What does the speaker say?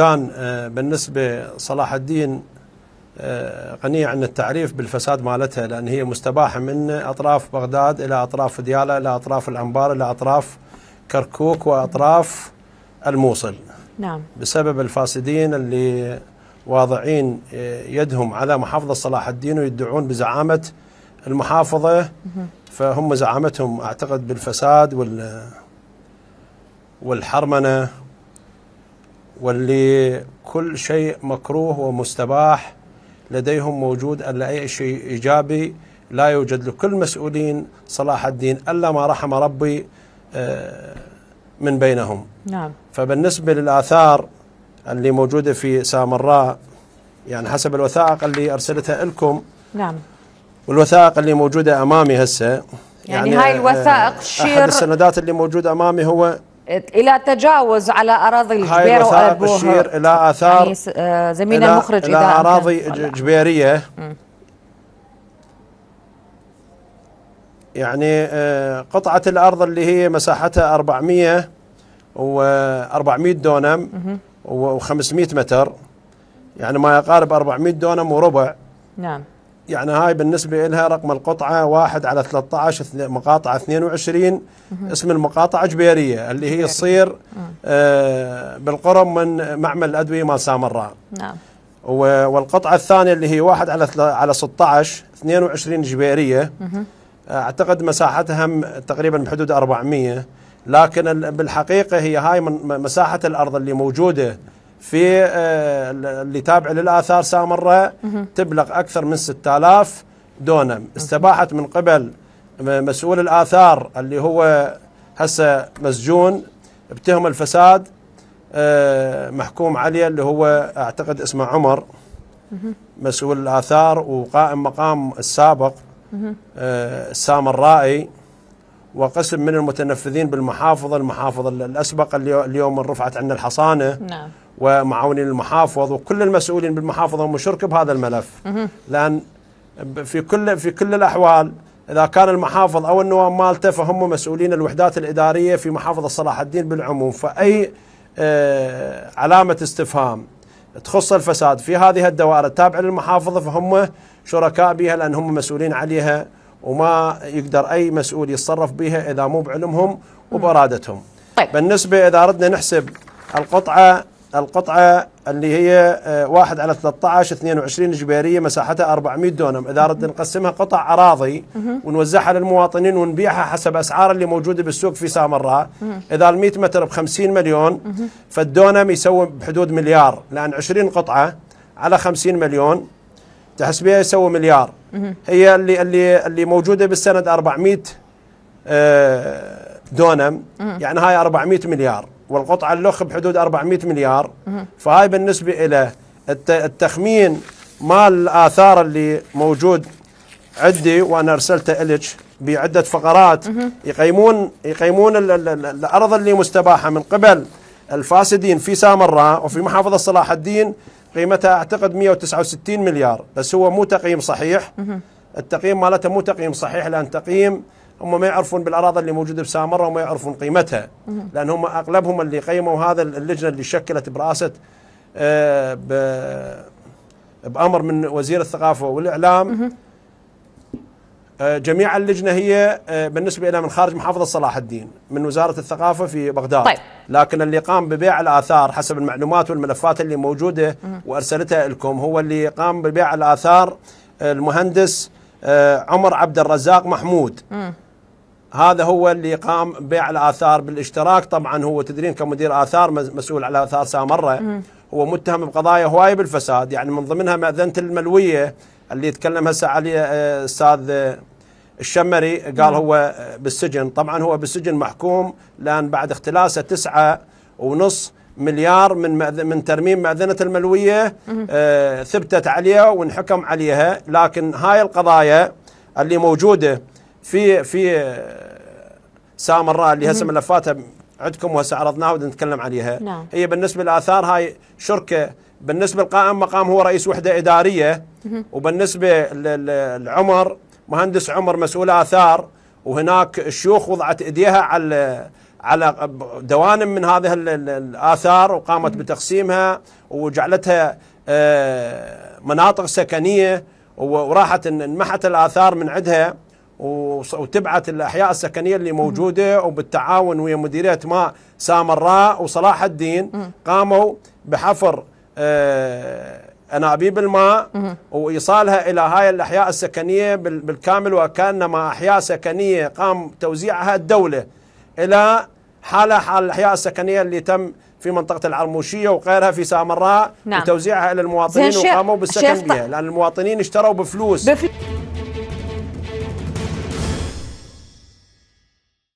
كان آه، بالنسبة صلاح الدين آه، غنية عن التعريف بالفساد مالتها لأن هي مستباحة من أطراف بغداد إلى أطراف ديالى إلى أطراف الأنبار إلى أطراف كركوك وأطراف الموصل نعم بسبب الفاسدين اللي واضعين آه، يدهم على محافظة صلاح الدين ويدعون بزعامة المحافظة فهم زعامتهم أعتقد بالفساد وال والحرمنة واللي كل شيء مكروه ومستباح لديهم موجود ألا أي شيء إيجابي لا يوجد لكل مسؤولين صلاح الدين ألا ما رحم ربي آه، من بينهم نعم. فبالنسبة للآثار اللي موجودة في سامراء يعني حسب الوثائق اللي أرسلتها لكم نعم والوثائق اللي موجودة أمامي هسه يعني, يعني هاي آه، الوثائق شير أحد السندات اللي موجودة أمامي هو الى تجاوز على اراضي الجبير وقلبوها بتشير الى يعني اثار يعني آه، زميلنا المخرج الى اراضي جبيريه يعني آه، قطعه الارض اللي هي مساحتها 400 و 400 دونم و 500 متر يعني ما يقارب 400 دونم وربع نعم يعني هاي بالنسبة لها رقم القطعة واحد على 13 مقاطعة 22 اسم المقاطعة جبيرية اللي هي تصير آه بالقرب من معمل الأدوية مال سامراء نعم والقطعة الثانية اللي هي واحد على على 16 22 جبيرية أعتقد مساحتها تقريبا بحدود 400 لكن بالحقيقة هي هاي من مساحة الأرض اللي موجودة في آه، اللي تابع للآثار سامرة تبلغ أكثر من 6000 دونم استباحت من قبل مسؤول الآثار اللي هو هسه مسجون بتهم الفساد آه، محكوم عليه اللي هو أعتقد اسمه عمر مسؤول الآثار وقائم مقام السابق آه، السامرائي وقسم من المتنفذين بالمحافظة المحافظة الأسبق اليوم رفعت عندنا الحصانة نعم. ومعاونين المحافظ وكل المسؤولين بالمحافظة هم شرك بهذا الملف مه. لأن في كل في كل الأحوال إذا كان المحافظ أو النواب مالته فهم مسؤولين الوحدات الإدارية في محافظة صلاح الدين بالعموم فأي آه علامة استفهام تخص الفساد في هذه الدوائر التابعة للمحافظة فهم شركاء بها لأن هم مسؤولين عليها وما يقدر أي مسؤول يتصرف بها إذا مو بعلمهم وبارادتهم طيب. بالنسبة إذا أردنا نحسب القطعة القطعة اللي هي 1 آه، على 13 22 جبارية مساحتها 400 دونم إذا أردنا نقسمها قطع أراضي ونوزعها للمواطنين ونبيعها حسب أسعار اللي موجودة بالسوق في سامراء إذا ال 100 متر ب 50 مليون فالدونم يسوي بحدود مليار لأن 20 قطعة على 50 مليون تحسبيها يسوي مليار هي اللي اللي اللي موجوده بالسند 400 آه، دونم يعني هاي 400 مليار والقطعه اللخ بحدود 400 مليار فهاي بالنسبه الى التخمين مال الاثار اللي موجود عندي وانا ارسلته الك بعده فقرات يقيمون يقيمون الارض اللي مستباحه من قبل الفاسدين في سامراء وفي محافظه صلاح الدين قيمتها اعتقد 169 مليار بس هو مو تقييم صحيح التقييم مالته مو تقييم صحيح لان تقييم هم ما يعرفون بالاراضي اللي موجوده بسامره وما يعرفون قيمتها لان هم اغلبهم اللي قيموا هذا اللجنه اللي شكلت براسه آه، بامر من وزير الثقافه والاعلام آه، جميع اللجنه هي آه، بالنسبه لنا من خارج محافظه صلاح الدين من وزاره الثقافه في بغداد طيب. لكن اللي قام ببيع الاثار حسب المعلومات والملفات اللي موجوده وارسلتها لكم هو اللي قام ببيع الاثار آه، المهندس عمر عبد الرزاق محمود م. هذا هو اللي قام ببيع الاثار بالاشتراك طبعا هو تدرين كمدير اثار مسؤول على اثار سامره م. هو متهم بقضايا هوايه بالفساد يعني من ضمنها مأذنه الملويه اللي يتكلم هسه عليه استاذ الشمري قال نعم. هو بالسجن طبعا هو بالسجن محكوم لأن بعد اختلاسه تسعة ونص مليار من من ترميم مأذنة الملوية آه ثبتت عليه وانحكم عليها لكن هاي القضايا اللي موجودة في في آه، سامراء اللي هسه ملفاتها عندكم وهسه عرضناها ونتكلم عليها نعم. هي بالنسبة للآثار هاي شركة بالنسبة للقائم مقام هو رئيس وحدة إدارية وبالنسبة للعمر مهندس عمر مسؤول آثار وهناك الشيوخ وضعت ايديها على على دوانم من هذه الآثار وقامت بتقسيمها وجعلتها آه، مناطق سكنية وراحت انمحت الآثار من عندها وتبعت الاحياء السكنيه اللي موجوده وبالتعاون ويا مديريه ماء سامراء وصلاح الدين قاموا بحفر آه، انابيب الماء وايصالها الى هاي الاحياء السكنيه بالكامل وكانما احياء سكنيه قام توزيعها الدوله الى حاله حال الاحياء السكنيه اللي تم في منطقه العرموشيه وغيرها في سامراء نعم. وتوزيعها الى المواطنين وقاموا بالسكن بها لان المواطنين اشتروا بفلوس بفل...